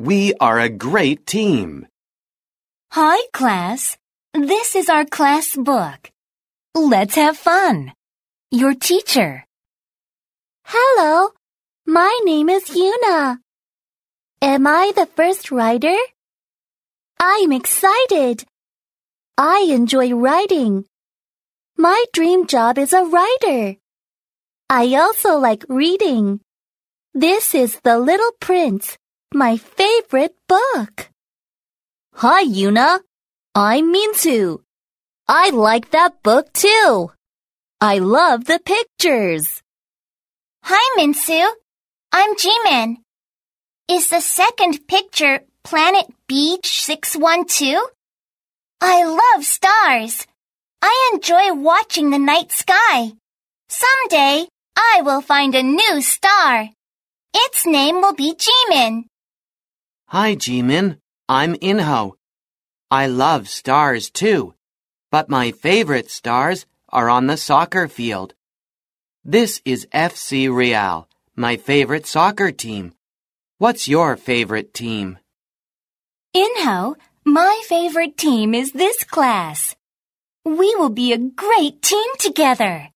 We are a great team. Hi, class. This is our class book. Let's have fun. Your teacher. Hello. My name is Yuna. Am I the first writer? I'm excited. I enjoy writing. My dream job is a writer. I also like reading. This is The Little Prince my favorite book. Hi, Yuna. I'm Mintu. I like that book too. I love the pictures. Hi, Minsu. I'm Jimin. Is the second picture Planet Beach 612? I love stars. I enjoy watching the night sky. Someday, I will find a new star. Its name will be Jimin. Hi, Jimin. I'm Inho. I love stars too, but my favorite stars are on the soccer field. This is FC Real, my favorite soccer team. What's your favorite team? Inho, my favorite team is this class. We will be a great team together.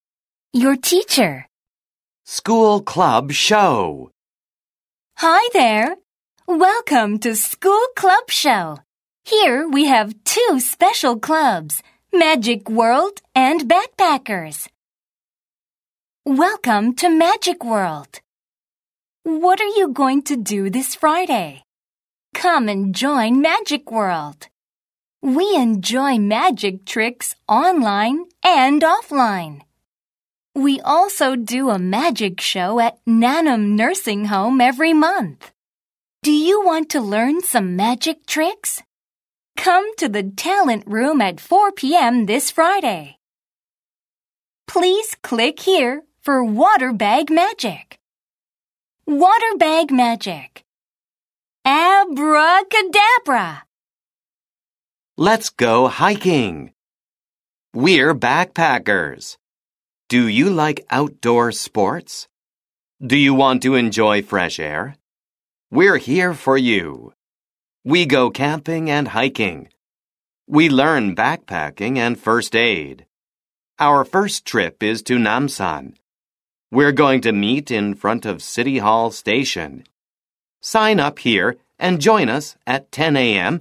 Your teacher. School Club Show. Hi there. Welcome to School Club Show. Here we have two special clubs, Magic World and Backpackers. Welcome to Magic World. What are you going to do this Friday? Come and join Magic World. We enjoy magic tricks online and offline. We also do a magic show at Nanum Nursing Home every month. Do you want to learn some magic tricks? Come to the talent room at 4 p.m. this Friday. Please click here for water bag magic. Water bag magic. Abracadabra. Let's go hiking. We're backpackers. Do you like outdoor sports? Do you want to enjoy fresh air? We're here for you. We go camping and hiking. We learn backpacking and first aid. Our first trip is to Namsan. We're going to meet in front of City Hall Station. Sign up here and join us at 10 a.m.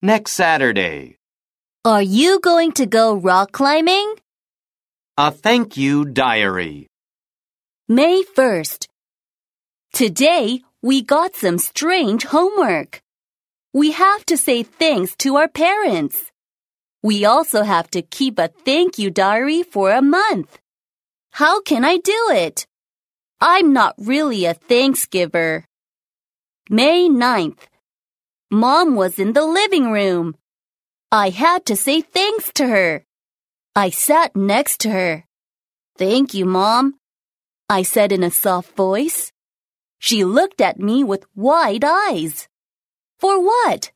next Saturday. Are you going to go rock climbing? A thank you diary. May 1st. Today, we got some strange homework. We have to say thanks to our parents. We also have to keep a thank you diary for a month. How can I do it? I'm not really a thanksgiver. May 9th. Mom was in the living room. I had to say thanks to her. I sat next to her. Thank you, Mom. I said in a soft voice. She looked at me with wide eyes. For what?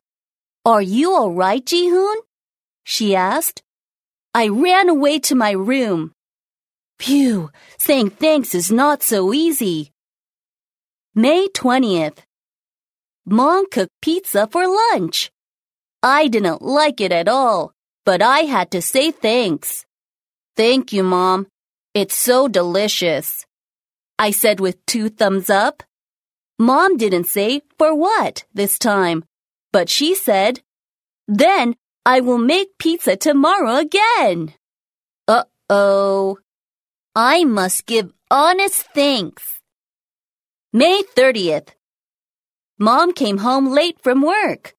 Are you all right, Jihoon? She asked. I ran away to my room. Phew, saying thanks is not so easy. May 20th. Mom cooked pizza for lunch. I didn't like it at all, but I had to say thanks. Thank you, Mom. It's so delicious. I said with two thumbs up. Mom didn't say for what this time, but she said, Then I will make pizza tomorrow again. Uh oh. I must give honest thanks. May 30th. Mom came home late from work.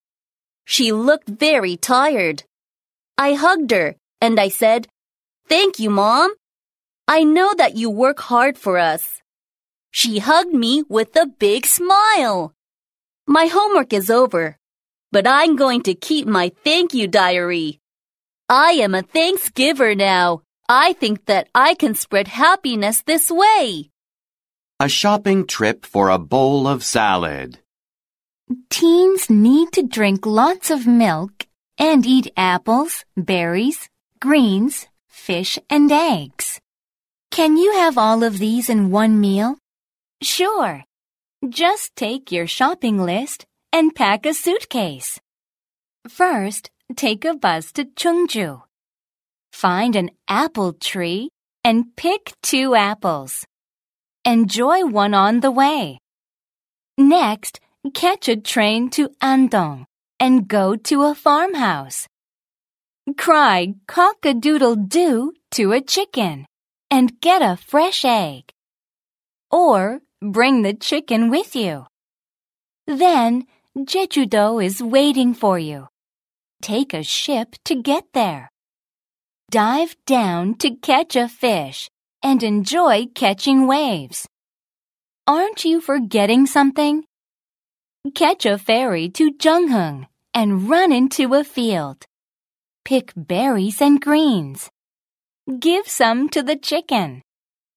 She looked very tired. I hugged her and I said, Thank you, Mom. I know that you work hard for us. She hugged me with a big smile. My homework is over, but I'm going to keep my thank you diary. I am a thanksgiver now. I think that I can spread happiness this way. A shopping trip for a bowl of salad. Teens need to drink lots of milk and eat apples, berries, greens, fish, and eggs. Can you have all of these in one meal? Sure. Just take your shopping list and pack a suitcase. First, take a bus to Chungju. Find an apple tree and pick two apples. Enjoy one on the way. Next, catch a train to Andong and go to a farmhouse. Cry cock-a-doodle-doo to a chicken and get a fresh egg. Or Bring the chicken with you. Then Jeju-do is waiting for you. Take a ship to get there. Dive down to catch a fish and enjoy catching waves. Aren't you forgetting something? Catch a ferry to Jung-hung and run into a field. Pick berries and greens. Give some to the chicken.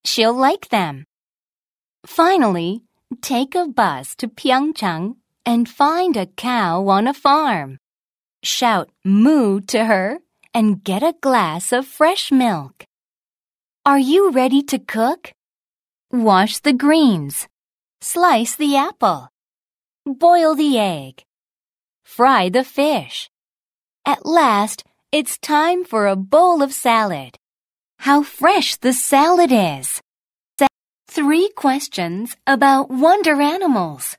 She'll like them. Finally, take a bus to Pyeongchang and find a cow on a farm. Shout moo to her and get a glass of fresh milk. Are you ready to cook? Wash the greens. Slice the apple. Boil the egg. Fry the fish. At last, it's time for a bowl of salad. How fresh the salad is! three questions about wonder animals.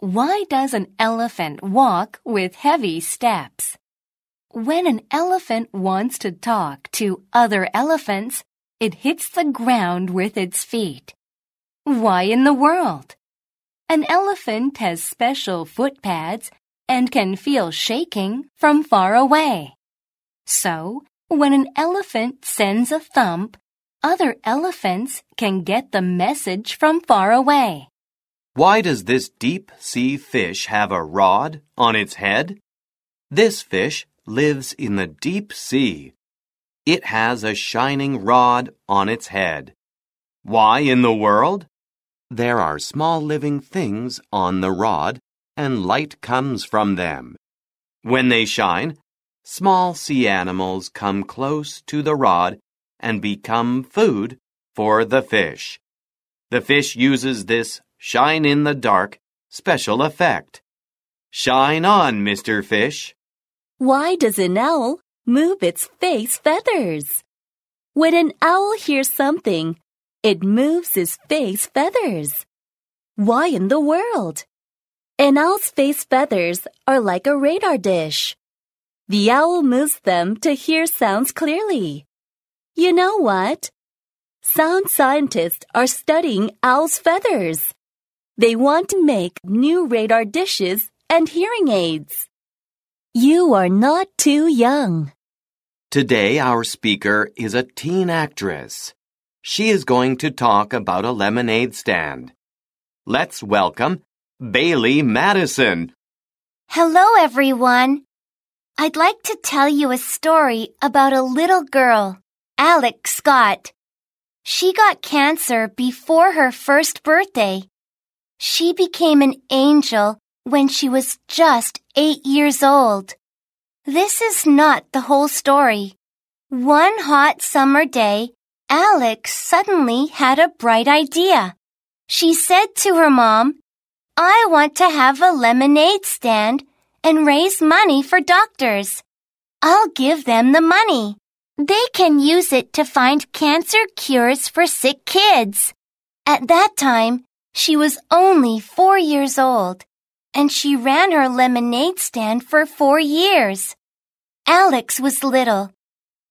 Why does an elephant walk with heavy steps? When an elephant wants to talk to other elephants, it hits the ground with its feet. Why in the world? An elephant has special foot pads and can feel shaking from far away. So, when an elephant sends a thump, other elephants can get the message from far away. Why does this deep sea fish have a rod on its head? This fish lives in the deep sea. It has a shining rod on its head. Why in the world? There are small living things on the rod, and light comes from them. When they shine, small sea animals come close to the rod and become food for the fish. The fish uses this shine in the dark special effect. Shine on, Mr. Fish. Why does an owl move its face feathers? When an owl hears something, it moves its face feathers. Why in the world? An owl's face feathers are like a radar dish. The owl moves them to hear sounds clearly. You know what? Sound scientists are studying owls' feathers. They want to make new radar dishes and hearing aids. You are not too young. Today, our speaker is a teen actress. She is going to talk about a lemonade stand. Let's welcome Bailey Madison. Hello, everyone. I'd like to tell you a story about a little girl. Alex Scott. She got cancer before her first birthday. She became an angel when she was just eight years old. This is not the whole story. One hot summer day, Alex suddenly had a bright idea. She said to her mom, I want to have a lemonade stand and raise money for doctors. I'll give them the money. They can use it to find cancer cures for sick kids. At that time, she was only four years old, and she ran her lemonade stand for four years. Alex was little,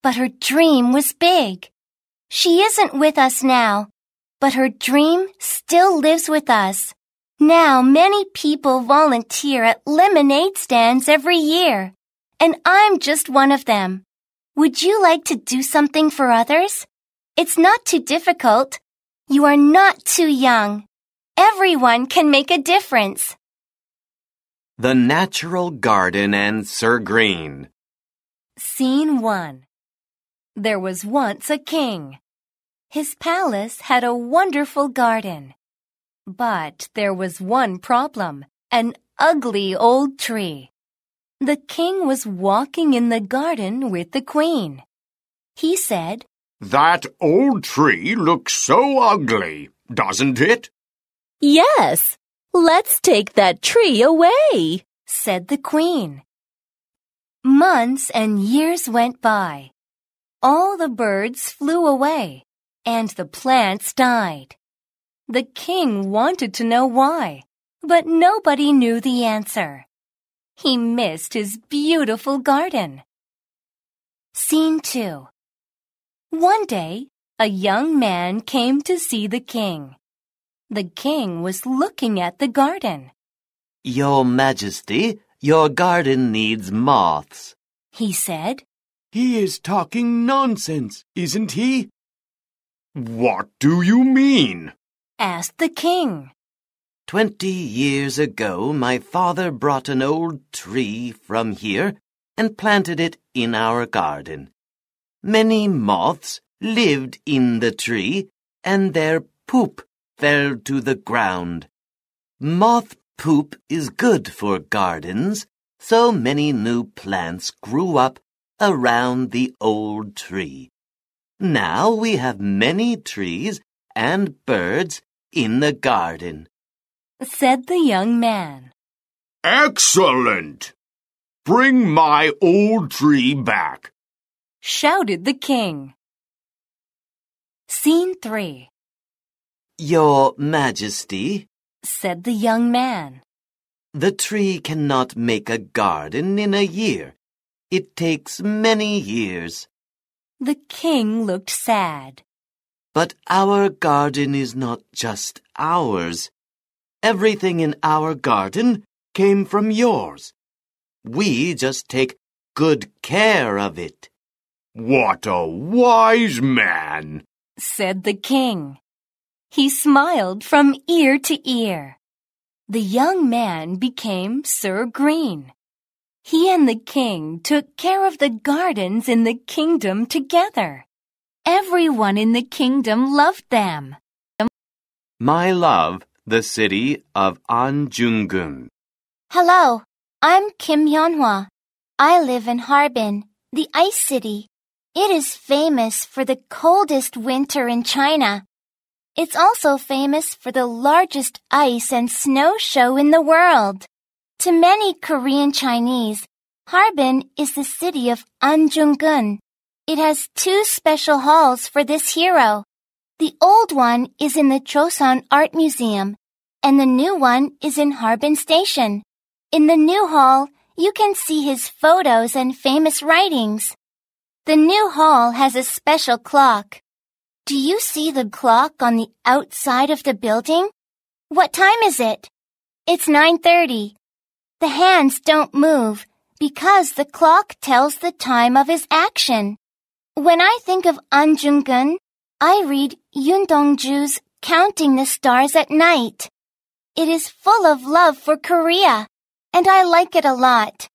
but her dream was big. She isn't with us now, but her dream still lives with us. Now many people volunteer at lemonade stands every year, and I'm just one of them. Would you like to do something for others? It's not too difficult. You are not too young. Everyone can make a difference. The Natural Garden and Sir Green. Scene 1. There was once a king. His palace had a wonderful garden. But there was one problem an ugly old tree. The king was walking in the garden with the queen. He said, That old tree looks so ugly, doesn't it? Yes, let's take that tree away, said the queen. Months and years went by. All the birds flew away, and the plants died. The king wanted to know why, but nobody knew the answer. He missed his beautiful garden. Scene 2 One day, a young man came to see the king. The king was looking at the garden. Your Majesty, your garden needs moths, he said. He is talking nonsense, isn't he? What do you mean? asked the king. Twenty years ago, my father brought an old tree from here and planted it in our garden. Many moths lived in the tree, and their poop fell to the ground. Moth poop is good for gardens, so many new plants grew up around the old tree. Now we have many trees and birds in the garden said the young man. Excellent! Bring my old tree back, shouted the king. Scene 3 Your Majesty, said the young man, the tree cannot make a garden in a year. It takes many years. The king looked sad. But our garden is not just ours. Everything in our garden came from yours. We just take good care of it. What a wise man, said the king. He smiled from ear to ear. The young man became Sir Green. He and the king took care of the gardens in the kingdom together. Everyone in the kingdom loved them. My love the city of Anjungun. Hello, I'm Kim Hyunhwa. I live in Harbin, the ice city. It is famous for the coldest winter in China. It's also famous for the largest ice and snow show in the world. To many Korean Chinese, Harbin is the city of Anjungun. It has two special halls for this hero. The old one is in the Chosun Art Museum, and the new one is in Harbin Station. In the new hall, you can see his photos and famous writings. The new hall has a special clock. Do you see the clock on the outside of the building? What time is it? It's 9:30. The hands don't move because the clock tells the time of his action. When I think of Anjungun, I read Yun Dongju's Counting the Stars at Night. It is full of love for Korea, and I like it a lot.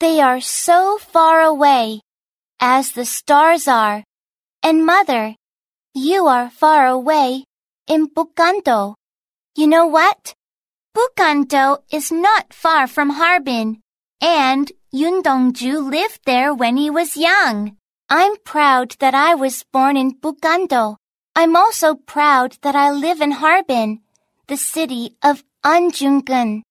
They are so far away, as the stars are. And mother, you are far away in Bukanto. You know what? Bukanto is not far from Harbin, and Yun Dongju lived there when he was young. I'm proud that I was born in Bugando. I'm also proud that I live in Harbin, the city of Anjungun.